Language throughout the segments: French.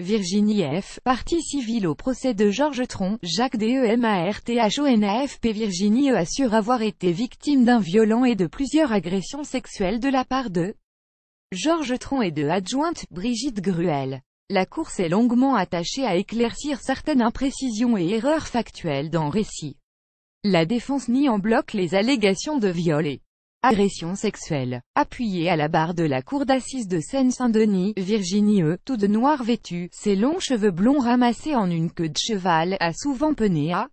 Virginie F. Partie civile au procès de Georges Tron, Jacques DEMARTHONAFP Virginie E. assure avoir été victime d'un violent et de plusieurs agressions sexuelles de la part de Georges Tron et de adjointe Brigitte Gruel. La course est longuement attachée à éclaircir certaines imprécisions et erreurs factuelles dans récit. La défense nie en bloc les allégations de viol et agression sexuelle. Appuyée à la barre de la cour d'assises de Seine-Saint-Denis, Virginie e, tout de noir vêtue, ses longs cheveux blonds ramassés en une queue de cheval, a souvent pené à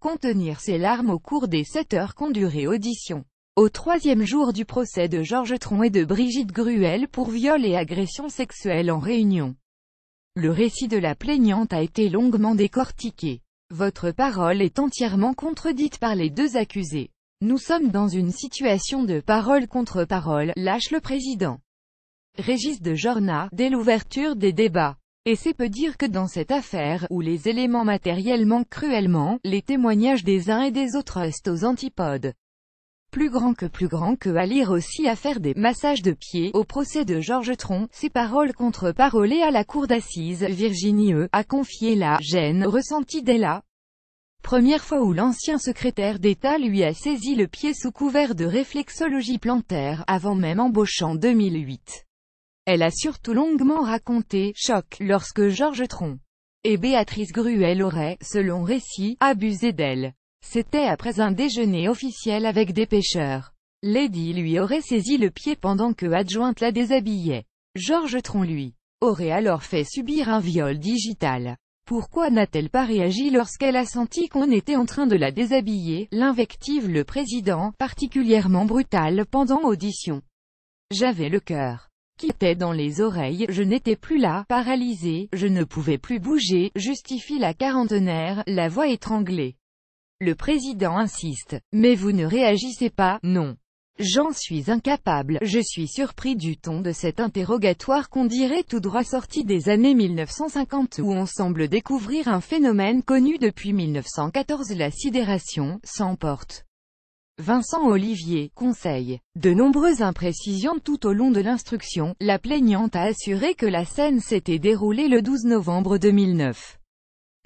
contenir ses larmes au cours des sept heures qu'ont duré audition. Au troisième jour du procès de Georges Tron et de Brigitte Gruel pour viol et agression sexuelle en réunion. Le récit de la plaignante a été longuement décortiqué. Votre parole est entièrement contredite par les deux accusés. Nous sommes dans une situation de parole contre parole, lâche le président. Régis de Jorna, dès l'ouverture des débats. Et c'est peu dire que dans cette affaire, où les éléments matériels manquent cruellement, les témoignages des uns et des autres restent aux antipodes. Plus grand que plus grand que à lire aussi à faire des massages de pied, au procès de Georges Tron, ces paroles contre et à la cour d'assises, Virginie E. a confié la gêne ressentie dès là. Première fois où l'ancien secrétaire d'État lui a saisi le pied sous couvert de réflexologie plantaire, avant même embauchant 2008. Elle a surtout longuement raconté « choc » lorsque Georges Tron et Béatrice Gruel auraient, selon récit, abusé d'elle. C'était après un déjeuner officiel avec des pêcheurs. Lady lui aurait saisi le pied pendant que adjointe la déshabillait. Georges Tron lui aurait alors fait subir un viol digital. Pourquoi n'a-t-elle pas réagi lorsqu'elle a senti qu'on était en train de la déshabiller L'invective le président, particulièrement brutal pendant audition. J'avais le cœur qui était dans les oreilles, je n'étais plus là, paralysée, je ne pouvais plus bouger, justifie la quarantenaire, la voix étranglée. Le président insiste. Mais vous ne réagissez pas, non. J'en suis incapable, je suis surpris du ton de cet interrogatoire qu'on dirait tout droit sorti des années 1950 où on semble découvrir un phénomène connu depuis 1914 la sidération, sans porte. Vincent Olivier, conseil. De nombreuses imprécisions tout au long de l'instruction, la plaignante a assuré que la scène s'était déroulée le 12 novembre 2009.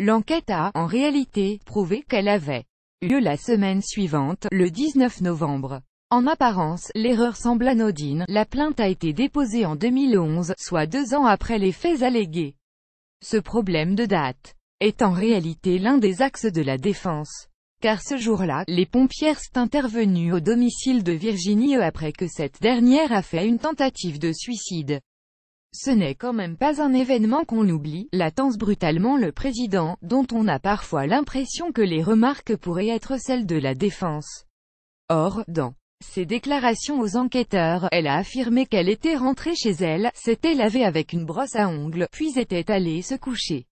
L'enquête a, en réalité, prouvé qu'elle avait lieu la semaine suivante, le 19 novembre. En apparence, l'erreur semble anodine, la plainte a été déposée en 2011, soit deux ans après les faits allégués. Ce problème de date est en réalité l'un des axes de la défense. Car ce jour-là, les pompiers sont intervenus au domicile de Virginie après que cette dernière a fait une tentative de suicide. Ce n'est quand même pas un événement qu'on oublie, latence brutalement le président, dont on a parfois l'impression que les remarques pourraient être celles de la défense. Or, dans ses déclarations aux enquêteurs, elle a affirmé qu'elle était rentrée chez elle, s'était lavée avec une brosse à ongles, puis était allée se coucher.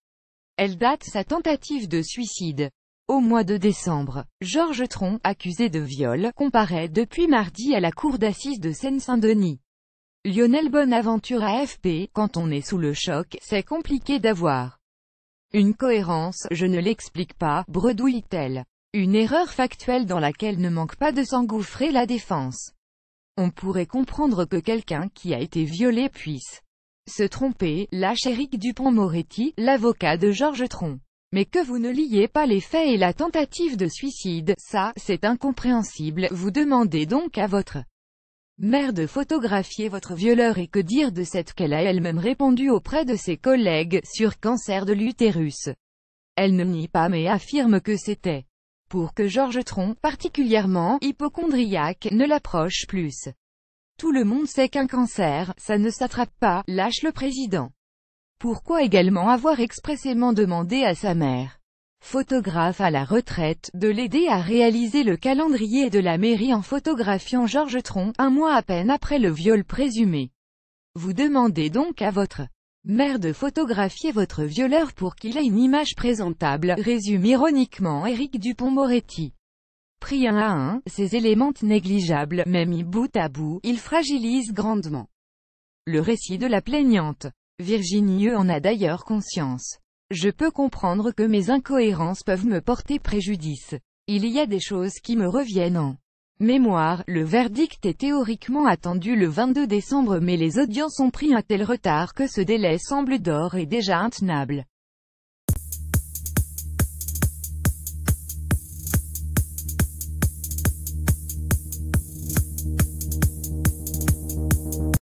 Elle date sa tentative de suicide. Au mois de décembre, Georges Tron, accusé de viol, comparaît depuis mardi à la cour d'assises de Seine-Saint-Denis. Lionel Bonaventure AFP, quand on est sous le choc, c'est compliqué d'avoir une cohérence, je ne l'explique pas, bredouille-t-elle. Une erreur factuelle dans laquelle ne manque pas de s'engouffrer la défense. On pourrait comprendre que quelqu'un qui a été violé puisse se tromper, lâche Eric Dupont-Moretti, l'avocat de Georges Tron. Mais que vous ne liez pas les faits et la tentative de suicide, ça, c'est incompréhensible, vous demandez donc à votre mère de photographier votre violeur et que dire de cette qu'elle a elle-même répondu auprès de ses collègues, sur cancer de l'utérus. Elle ne nie pas mais affirme que c'était pour que Georges Tron, particulièrement hypochondriaque, ne l'approche plus. Tout le monde sait qu'un cancer, ça ne s'attrape pas, lâche le président. Pourquoi également avoir expressément demandé à sa mère, photographe à la retraite, de l'aider à réaliser le calendrier de la mairie en photographiant Georges Tron, un mois à peine après le viol présumé Vous demandez donc à votre mère de photographier votre violeur pour qu'il ait une image présentable, résume ironiquement Éric Dupont-Moretti. Pris un à un, ces éléments négligeables, même mis bout à bout, ils fragilisent grandement le récit de la plaignante. Virginie en a d'ailleurs conscience. Je peux comprendre que mes incohérences peuvent me porter préjudice. Il y a des choses qui me reviennent en mémoire, le verdict est théoriquement attendu le 22 décembre mais les audiences ont pris un tel retard que ce délai semble d'or et déjà intenable.